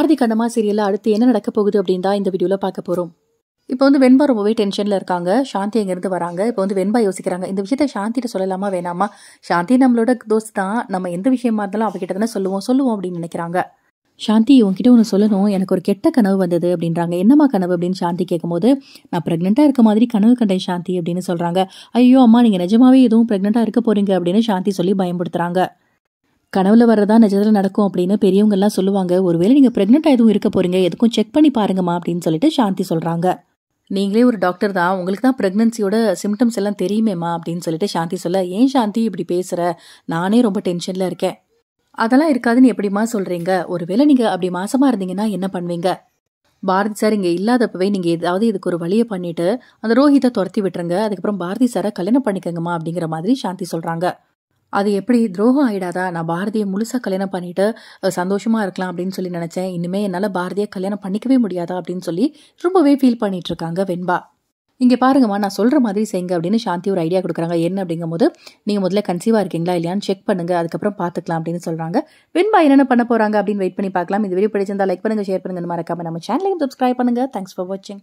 பாரதி கண்ணம்மா சீரியலில் அடுத்து என்ன நடக்க போகுது அப்படின்னு தான் இந்த வீடியோவில் பார்க்க போகிறோம் இப்போ வந்து வெண்பா ரொம்பவே டென்ஷனில் இருக்காங்க சாந்தி அங்கேருந்து வராங்க இப்போ வந்து வெண்பா யோசிக்கிறாங்க இந்த விஷயத்த சாந்திகிட்ட சொல்லலாமா வேணாமா சாந்தி நம்மளோட தோஸ்து தான் நம்ம எந்த விஷயமா இருந்தாலும் அவகிட்ட தானே சொல்லுவோம் சொல்லுவோம் அப்படின்னு நினைக்கிறாங்க சாந்தி உங்ககிட்ட ஒன்று சொல்லணும் எனக்கு ஒரு கெட்ட கனவு வந்தது அப்படின்றாங்க என்னம்மா கனவு அப்படின்னு சாந்தி கேட்கும்போது நான் ப்ரெக்னெண்ட்டாக இருக்க மாதிரி கனவு கண்டேன் சாந்தி அப்படின்னு சொல்கிறாங்க ஐயோ அம்மா நீங்கள் நிஜமாவே எதுவும் ப்ரெக்னெண்ட்டாக இருக்க போகிறீங்க அப்படின்னு சாந்தி சொல்லி பயன்படுத்துகிறாங்க கனவுல வர்றதா நிஜத்தில் நடக்கும் அப்படின்னு பெரியவங்கெல்லாம் சொல்லுவாங்க ஒருவேளை நீங்கள் ப்ரெக்னெண்ட்டாக எதுவும் இருக்க போகிறீங்க எதுக்கும் செக் பண்ணி பாருங்கம்மா அப்படின்னு சொல்லிட்டு சாந்தி சொல்கிறாங்க நீங்களே ஒரு டாக்டர் தான் உங்களுக்கு தான் ப்ரெக்னன்சியோட சிம்டம்ஸ் எல்லாம் தெரியுமேம்மா அப்படின்னு சொல்லிட்டு சாந்தி சொல்ல ஏன் சாந்தி இப்படி பேசுகிற நானே ரொம்ப டென்ஷனில் இருக்கேன் அதெல்லாம் இருக்காதுன்னு எப்படிமா சொல்கிறீங்க ஒருவேளை நீங்கள் அப்படி மாசமாக இருந்தீங்கன்னா என்ன பண்ணுவீங்க பாரதி சார் இங்கே இல்லாதப்பவே நீங்கள் ஏதாவது இதுக்கு ஒரு வழியை பண்ணிவிட்டு அந்த ரோஹித்தை துரத்தி விட்டுருங்க அதுக்கப்புறம் பாரதி சாரை கல்யாணம் பண்ணிக்கங்கம்மா அப்படிங்கிற மாதிரி சாந்தி சொல்கிறாங்க அது எப்படி துரோகம் ஆயிடாதா நான் பாரதியை முழுசாக கல்யாணம் பண்ணிட்டு சந்தோஷமாக இருக்கலாம் அப்படின்னு சொல்லி நினச்சேன் இனிமேல் என்னால் பாரதியை கல்யாணம் பண்ணிக்கவே முடியாதா அப்படின்னு சொல்லி ரொம்பவே ஃபீல் பண்ணிட்டு இருக்காங்க வெண்பா இங்கே பாருங்கம்மா நான் சொல்கிற மாதிரி செய்யுங்க அப்படின்னு சாந்தி ஒரு ஐடியா கொடுக்குறாங்க என்ன அப்படிங்கும் போது நீங்கள் முதல்ல கன்சீவாக இருக்கீங்களா இல்லையான்னு செக் பண்ணுங்க அதுக்கப்புறம் பார்த்துக்கலாம் அப்படின்னு சொல்கிறாங்க வெண்பா என்னென்ன பண்ண போகிறாங்க அப்படின்னு வெயிட் பண்ணி பார்க்கலாம் இது வீடியோ பிடிச்சிருந்தா லைக் பண்ணுங்கள் ஷேர் பண்ணுங்க மறக்காம நம்ம சேனலையும் சப்ஸ்கிரைப் பண்ணுங்கள் தேங்க்ஸ் ஃபார் வாட்சிங்